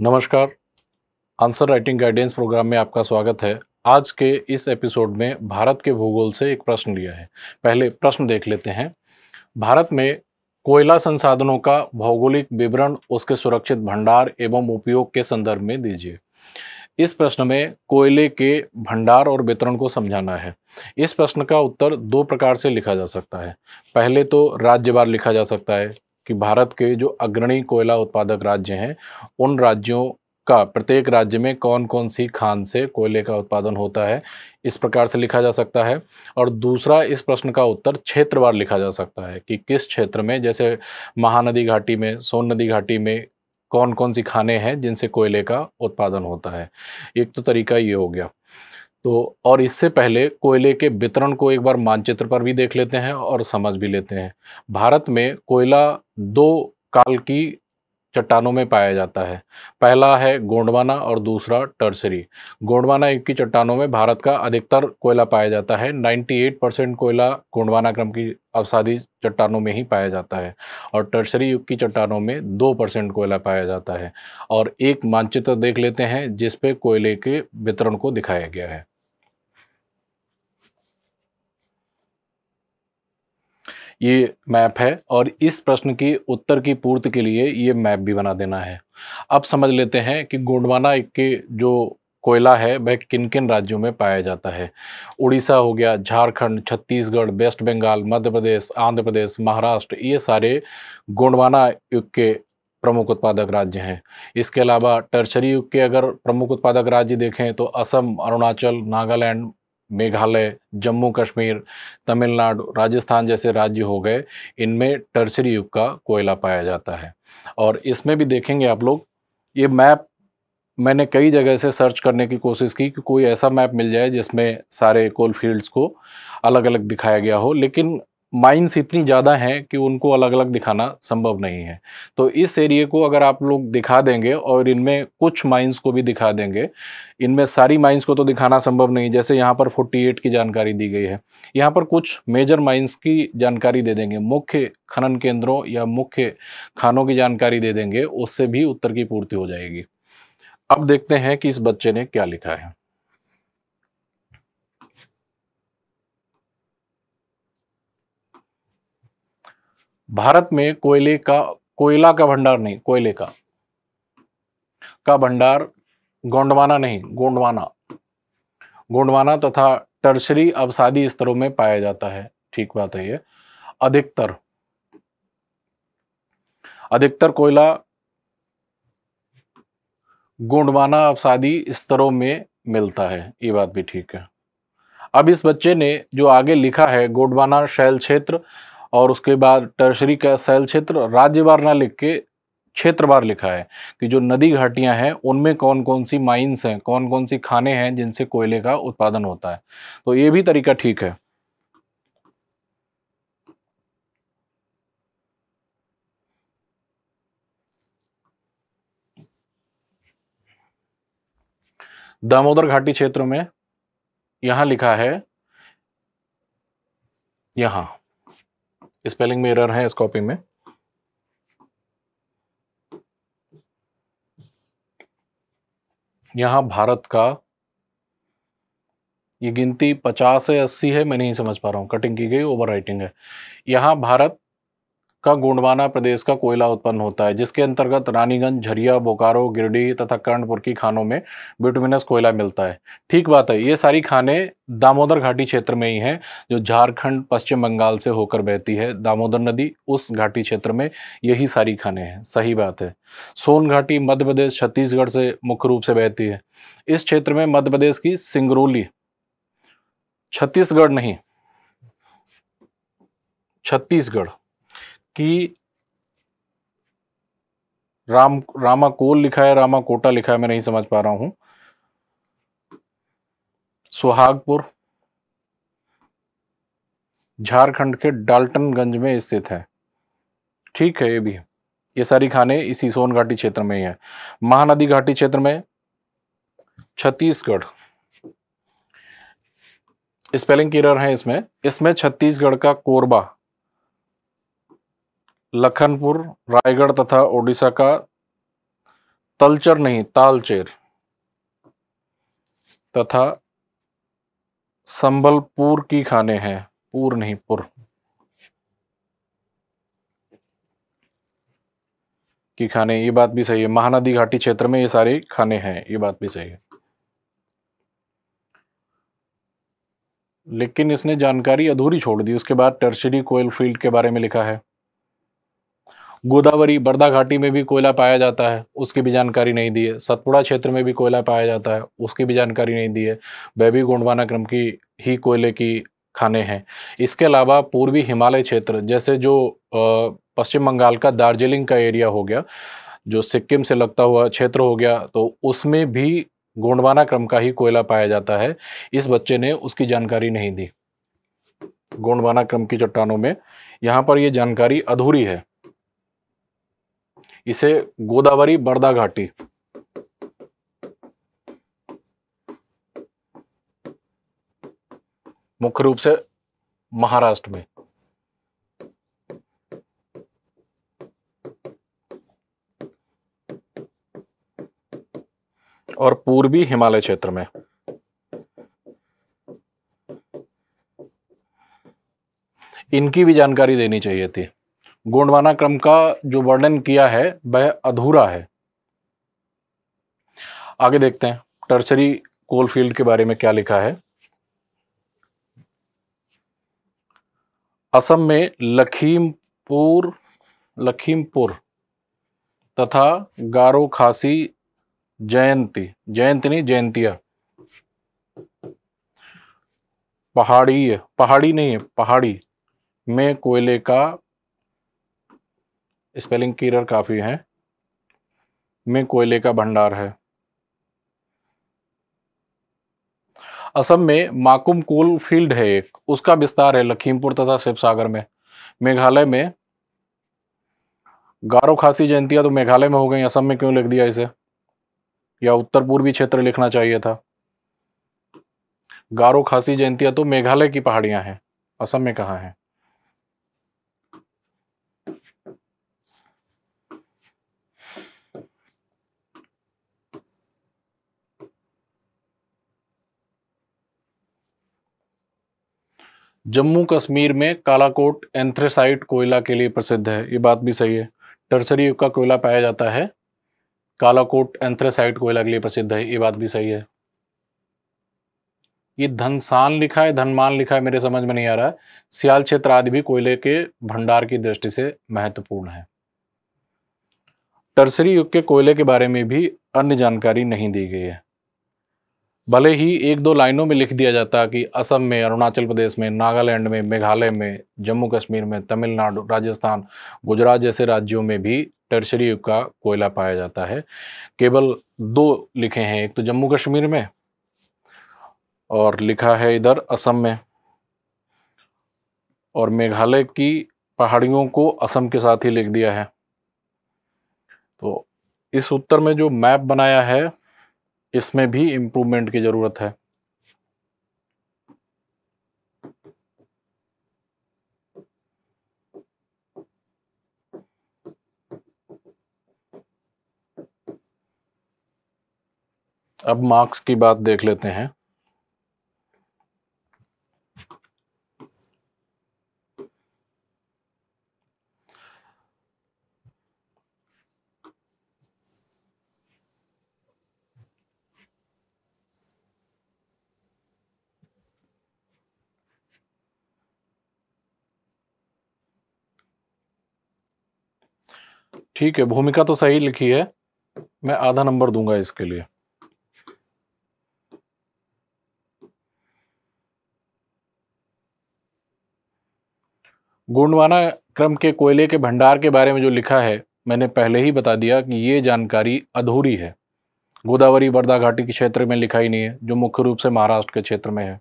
नमस्कार answer writing guidance programme में आपका स्वागत है आज के इस एपिसोड में भारत के भूगोल से एक प्रश्न लिया है पहले प्रश्न देख लेते हैं भारत में कोयला संसाधनों का भौगोलिक विवरण उसके सुरक्षित भंडार एवं उपयोग के संदर्भ में दीजिए इस प्रश्न में कोयले के भंडार और वितरण को समझाना है इस प्रश्न का उत्तर दो प्रकार से लिखा जा सकता है पहले तो राज्यवार लिखा जा सकता है कि भारत के जो अग्रणी कोयला उत्पादक राज्य हैं उन राज्यों का प्रत्येक राज्य में कौन कौन सी खान से कोयले का उत्पादन होता है इस प्रकार से लिखा जा सकता है और दूसरा इस प्रश्न का उत्तर क्षेत्रवार लिखा जा सकता है कि किस क्षेत्र में जैसे महानदी घाटी में सोन नदी घाटी में कौन कौन सी खाने हैं जिनसे कोयले का उत्पादन होता है एक तो तरीका ये हो गया तो और इससे पहले कोयले के वितरण को एक बार मानचित्र पर भी देख लेते हैं और समझ भी लेते हैं भारत में कोयला दो काल की चट्टानों में पाया जाता है पहला है गोंडवाना और दूसरा टर्सरी गोंडवाना युग की चट्टानों में भारत का अधिकतर कोयला पाया जाता है 98 परसेंट कोयला गोंडवाना क्रम की अवसादी चट्टानों में ही पाया जाता है और टर्सरी युग की चट्टानों में दो परसेंट कोयला पाया जाता है और एक मानचित्र देख लेते हैं जिसपे कोयले के वितरण को दिखाया गया है ये मैप है और इस प्रश्न की उत्तर की पूर्ति के लिए ये मैप भी बना देना है अब समझ लेते हैं कि गोंडवाना के जो कोयला है वह किन किन राज्यों में पाया जाता है उड़ीसा हो गया झारखंड छत्तीसगढ़ वेस्ट बंगाल मध्य प्रदेश आंध्र प्रदेश महाराष्ट्र ये सारे गोंडवाना युग के प्रमुख उत्पादक राज्य हैं इसके अलावा टर्शरी युग के अगर प्रमुख उत्पादक राज्य देखें तो असम अरुणाचल नागालैंड मेघालय जम्मू कश्मीर तमिलनाडु राजस्थान जैसे राज्य हो गए इनमें टर्सरी युग का कोयला पाया जाता है और इसमें भी देखेंगे आप लोग ये मैप मैंने कई जगह से सर्च करने की कोशिश की कि कोई ऐसा मैप मिल जाए जिसमें सारे कोल फील्ड्स को अलग अलग दिखाया गया हो लेकिन माइंस इतनी ज़्यादा हैं कि उनको अलग अलग दिखाना संभव नहीं है तो इस एरिए को अगर आप लोग दिखा देंगे और इनमें कुछ माइंस को भी दिखा देंगे इनमें सारी माइंस को तो दिखाना संभव नहीं जैसे यहाँ पर 48 की जानकारी दी गई है यहाँ पर कुछ मेजर माइंस की जानकारी दे देंगे मुख्य खनन केंद्रों या मुख्य खानों की जानकारी दे देंगे उससे भी उत्तर की पूर्ति हो जाएगी अब देखते हैं कि इस बच्चे ने क्या लिखा है भारत में कोयले का कोयला का भंडार नहीं कोयले का का भंडार गोंडवाना नहीं गोंडवाना गोंडवाना तथा टर्शरी अवसादी स्तरों में पाया जाता है ठीक बात है ये अधिकतर अधिकतर कोयला गोंडवाना अवसादी स्तरों में मिलता है ये बात भी ठीक है अब इस बच्चे ने जो आगे लिखा है गोंडवाना शैल क्षेत्र और उसके बाद टर्शरी का शैल क्षेत्र राज्यवार ना लिख के क्षेत्रवार लिखा है कि जो नदी घाटियां हैं उनमें कौन कौन सी माइंस हैं कौन कौन सी खाने हैं जिनसे कोयले का उत्पादन होता है तो ये भी तरीका ठीक है दामोदर घाटी क्षेत्र में यहां लिखा है यहां स्पेलिंग में एरर है इस कॉपी में यहां भारत का ये गिनती 50 से 80 है मैं नहीं समझ पा रहा हूं कटिंग की गई ओवर राइटिंग है यहां भारत का गोंडवाना प्रदेश का कोयला उत्पन्न होता है जिसके अंतर्गत रानीगंज झरिया बोकारो गिरडी तथा कर्णपुर की खानों में ब्यूटमिनस कोयला मिलता है ठीक बात है ये सारी खाने दामोदर घाटी क्षेत्र में ही हैं जो झारखंड पश्चिम बंगाल से होकर बहती है दामोदर नदी उस घाटी क्षेत्र में यही सारी खाने हैं सही बात है सोन घाटी मध्य प्रदेश छत्तीसगढ़ से मुख्य रूप से बहती है इस क्षेत्र में मध्य प्रदेश की सिंगरौली छत्तीसगढ़ नहीं छत्तीसगढ़ कि राम रामाकोल लिखा है रामा कोटा लिखा है मैं नहीं समझ पा रहा हूं सुहागपुर झारखंड के डाल्टनगंज में स्थित है ठीक है ये भी ये सारी खाने इसी सोन घाटी क्षेत्र में ही है महानदी घाटी क्षेत्र में छत्तीसगढ़ स्पेलिंग किरर है इसमें इसमें छत्तीसगढ़ का कोरबा लखनपुर रायगढ़ तथा ओडिशा का तलचर नहीं तालचेर तथा संबलपुर की खाने हैं पूर नहीं पुर की खाने ये बात भी सही है महानदी घाटी क्षेत्र में ये सारे खाने हैं ये बात भी सही है लेकिन इसने जानकारी अधूरी छोड़ दी उसके बाद टर्शरी कोयल फील्ड के बारे में लिखा है गोदावरी बर्दा घाटी में भी कोयला पाया जाता है उसकी भी जानकारी नहीं दी है सतपुड़ा क्षेत्र में भी कोयला पाया जाता है उसकी भी जानकारी नहीं दी है वह भी गोंडवाना क्रम की ही कोयले की खाने हैं इसके अलावा पूर्वी हिमालय क्षेत्र जैसे जो पश्चिम बंगाल का दार्जिलिंग का एरिया हो गया जो सिक्किम से लगता हुआ क्षेत्र हो गया तो उसमें भी गोंडवाना क्रम का ही कोयला पाया जाता है इस बच्चे ने उसकी जानकारी नहीं दी गोंडवाना क्रम की चट्टानों में यहाँ पर ये जानकारी अधूरी है इसे गोदावरी बर्दा घाटी मुख्य रूप से महाराष्ट्र में और पूर्वी हिमालय क्षेत्र में इनकी भी जानकारी देनी चाहिए थी गोंडवाना क्रम का जो वर्णन किया है वह अधूरा है आगे देखते हैं टर्सरी कोल फील्ड के बारे में क्या लिखा है असम में लखीमपुर लखीमपुर तथा गारो खासी जयंती जयंती जयंतिया पहाड़ी पहाड़ी नहीं है पहाड़ी में कोयले का स्पेलिंग की काफ़ी हैं में कोयले का भंडार है असम में माकुम कोल फील्ड है एक उसका विस्तार है लखीमपुर तथा शिवसागर में मेघालय में गारो खासी जयंतियाँ तो मेघालय में हो गई असम में क्यों लिख दिया इसे या उत्तर पूर्वी क्षेत्र लिखना चाहिए था गारो खासी जयंतियाँ तो मेघालय की पहाड़ियां हैं असम में कहाँ हैं जम्मू कश्मीर में कालाकोट एंथ्रेसाइट कोयला के लिए प्रसिद्ध है ये बात भी सही है टर्सरी युग का कोयला पाया जाता है कालाकोट एंथ्रेसाइट कोयला के लिए प्रसिद्ध है ये बात भी सही है ये धनसान लिखा है धनमान लिखा है मेरे समझ में नहीं आ रहा है सियाल क्षेत्र आदि भी कोयले के भंडार की दृष्टि से महत्वपूर्ण है टर्सरी युग के कोयले के बारे में भी अन्य जानकारी नहीं दी गई है भले ही एक दो लाइनों में लिख दिया जाता कि असम में अरुणाचल प्रदेश में नागालैंड में मेघालय में जम्मू कश्मीर में तमिलनाडु राजस्थान गुजरात जैसे राज्यों में भी टर्शरी युग का कोयला पाया जाता है केवल दो लिखे हैं एक तो जम्मू कश्मीर में और लिखा है इधर असम में और मेघालय की पहाड़ियों को असम के साथ ही लिख दिया है तो इस उत्तर में जो मैप बनाया है इसमें भी इम्प्रूवमेंट की ज़रूरत है अब मार्क्स की बात देख लेते हैं ठीक है भूमिका तो सही लिखी है मैं आधा नंबर दूंगा इसके लिए गोंडवाना क्रम के कोयले के भंडार के बारे में जो लिखा है मैंने पहले ही बता दिया कि ये जानकारी अधूरी है गोदावरी वर्धा घाटी के क्षेत्र में लिखा ही नहीं है जो मुख्य रूप से महाराष्ट्र के क्षेत्र में है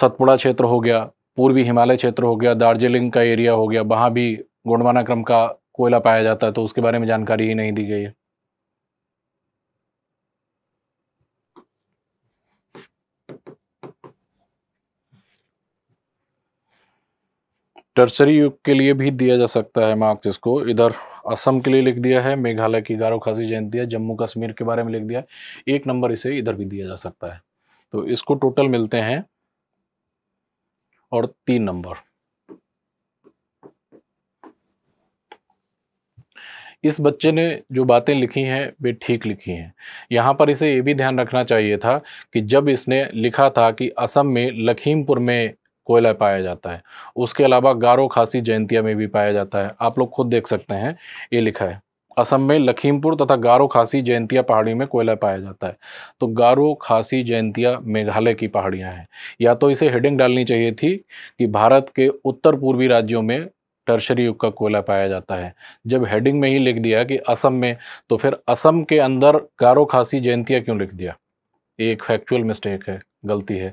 सतपुड़ा क्षेत्र हो गया पूर्वी हिमालय क्षेत्र हो गया दार्जिलिंग का एरिया हो गया वहाँ भी गोंडवाना क्रम का कोयला पाया जाता है तो उसके बारे में जानकारी ही नहीं दी गई है टर्सरी युग के लिए भी दिया जा सकता है मार्क्स इसको इधर असम के लिए लिख दिया है मेघालय की गारो खासी जयंती है जम्मू कश्मीर के बारे में लिख दिया है एक नंबर इसे इधर भी दिया जा सकता है तो इसको टोटल मिलते हैं और तीन नंबर इस बच्चे ने जो बातें लिखी हैं वे ठीक लिखी हैं यहाँ पर इसे ये भी ध्यान रखना चाहिए था कि जब इसने लिखा था कि असम में लखीमपुर में कोयला पाया जाता है उसके अलावा गारो खासी जयंतिया में भी पाया जाता है आप लोग खुद देख सकते हैं ये लिखा है असम में लखीमपुर तथा गारो खासी जयंतिया पहाड़ी में कोयला पाया जाता है तो गारो खासी जयंतिया मेघालय की पहाड़ियाँ हैं या तो इसे हेडिंग डालनी चाहिए थी कि भारत के उत्तर पूर्वी राज्यों में टर्शरी युग का कोयला पाया जाता है जब हेडिंग में ही लिख दिया कि असम में तो फिर असम के अंदर गारो खासी जयंतिया क्यों लिख दिया ये एक फैक्चुअल मिस्टेक है गलती है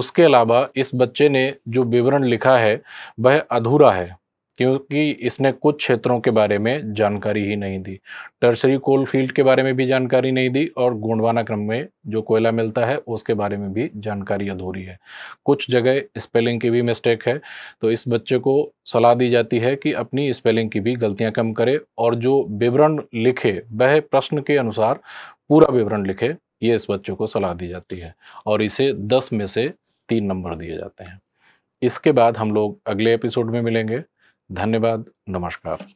उसके अलावा इस बच्चे ने जो विवरण लिखा है वह अधूरा है क्योंकि इसने कुछ क्षेत्रों के बारे में जानकारी ही नहीं दी टर्सरी कोल फील्ड के बारे में भी जानकारी नहीं दी और गोंडवाना क्रम में जो कोयला मिलता है उसके बारे में भी जानकारी अधूरी है कुछ जगह स्पेलिंग की भी मिस्टेक है तो इस बच्चे को सलाह दी जाती है कि अपनी स्पेलिंग की भी गलतियां कम करे और जो विवरण लिखे वह प्रश्न के अनुसार पूरा विवरण लिखे ये इस बच्चों को सलाह दी जाती है और इसे दस में से तीन नंबर दिए जाते हैं इसके बाद हम लोग अगले एपिसोड में मिलेंगे धन्यवाद नमस्कार